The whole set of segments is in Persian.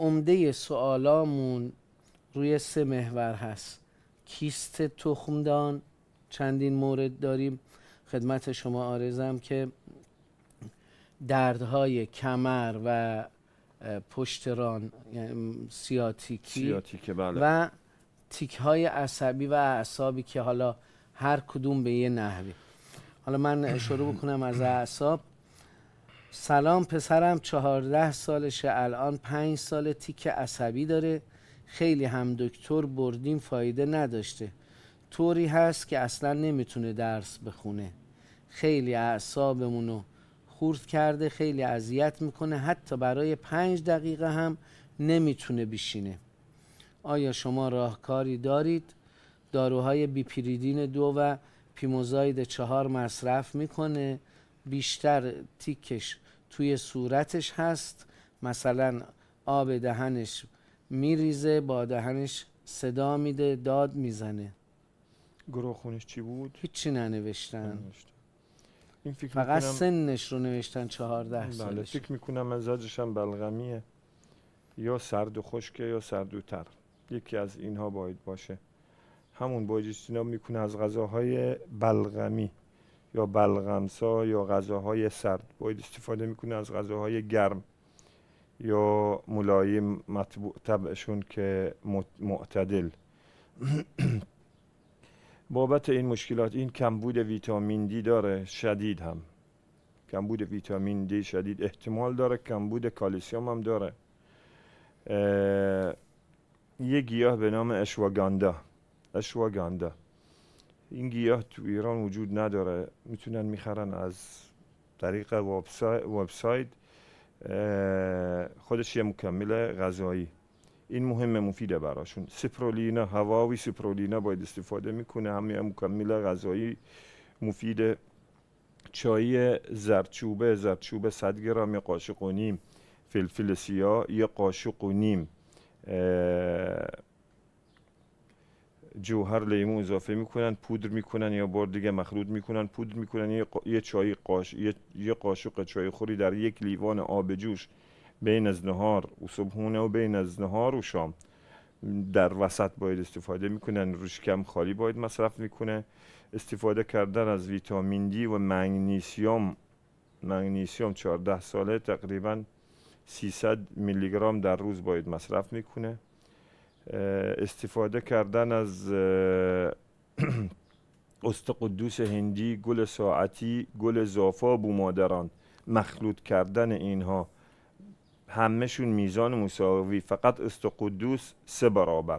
عمده سوالامون روی سه محور هست کیست تخمدان چندین مورد داریم خدمت شما آرزم که دردهای کمر و پشتران ران یعنی سیاتیکی بله. و تیک های عصبی و اعصابی که حالا هر کدوم به یه نحوی حالا من شروع بکنم از اعصاب سلام پسرم چهارده سالشه الان پنج سال تیک عصبی داره خیلی هم دکتر بردیم فایده نداشته طوری هست که اصلا نمیتونه درس بخونه خیلی اعصابمونو خورد کرده خیلی اذیت میکنه حتی برای پنج دقیقه هم نمیتونه بشینه آیا شما راهکاری دارید؟ داروهای بیپیریدین دو و پیموزاید چهار مصرف میکنه بیشتر تیکش توی صورتش هست مثلا آب دهنش میریزه با دهنش صدا میده داد میزنه گروه خونش چی بود؟ هیچی ننوشتن این فقط سنش رو نوشتن چهارده بله سالش فکر میکنم مزاجش هم بلغمیه یا سرد و خشکه یا سرد و تر یکی از اینها باید باشه همون باید اجتناب میکنه از غذاهای بلغمی یا بلغمسا یا غذاهای سرد باید استفاده میکنه از غذاهای گرم یا ملایم مطبوع طبعشون که معتدل بابت این مشکلات این کمبود ویتامین دی داره شدید هم کمبود ویتامین دی شدید احتمال داره کمبود کالیسیوم هم داره یه گیاه به نام اشواگاندا اشواگاندا این گیاه تو ایران وجود نداره میتونن میخرن از طریق وبسایت خودش یه مکمل غذایی این مهم مفیده براشون سپرولینا هواوی سپرولینا باید استفاده میکنه همه مکمل غذایی مفید چای زردچوبه زردچوبه 100 گرم یه قاشق و نیم فلفل سیاه یه قاشق و نیم جوهر لیمو اضافه میکنن پودر میکنن یا بار دیگه مخلوط میکنن پودر میکنن یه, چای قاش قاشق چای خوری در یک لیوان آب جوش بین از نهار و صبحونه و بین از نهار و شام در وسط باید استفاده میکنن روش کم خالی باید مصرف میکنه استفاده کردن از ویتامین دی و منگنیسیوم منگنیسیوم 14 ساله تقریبا 300 میلی میلیگرام در روز باید مصرف میکنه استفاده کردن از قدوس هندی گل ساعتی گل زافا بو مادران مخلوط کردن اینها همهشون میزان مساوی فقط قدوس سه برابر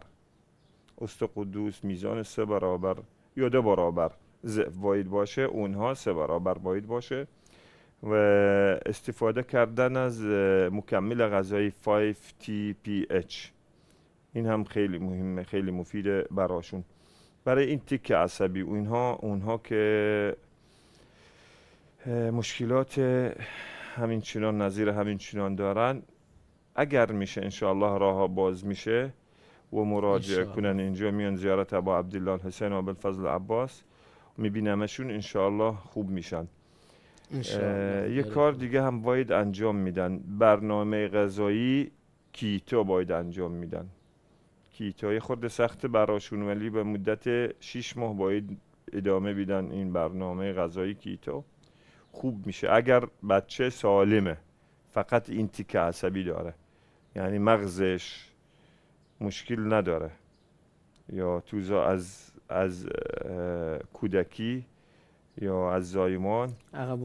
قدوس میزان سه برابر یا دو برابر باید باشه اونها سه برابر باید باشه و استفاده کردن از مکمل غذایی 5TPH این هم خیلی مهمه خیلی مفیده براشون برای این تیک عصبی اینها اونها که مشکلات همین چنان نظیر همین چنان دارن اگر میشه انشاءالله راه باز میشه و مراجعه کنن اینجا میان زیارت ابا عبدالله حسین و فضل عباس میبینمشون انشاءالله خوب میشن یه بله. کار دیگه هم باید انجام میدن برنامه غذایی کیتو باید انجام میدن کیتای خورده خورده سخت براشون ولی به مدت 6 ماه باید ادامه بیدن این برنامه غذایی کیتو خوب میشه اگر بچه سالمه فقط این تیک عصبی داره یعنی مغزش مشکل نداره یا توزا از از کودکی یا از زایمان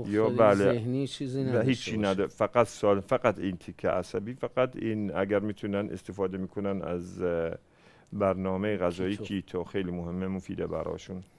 یا بله ذهنی چیزی هیچی نداره فقط سال فقط این تیکه عصبی فقط این اگر میتونن استفاده میکنن از برنامه غذایی کیتو خیلی مهمه مفیده براشون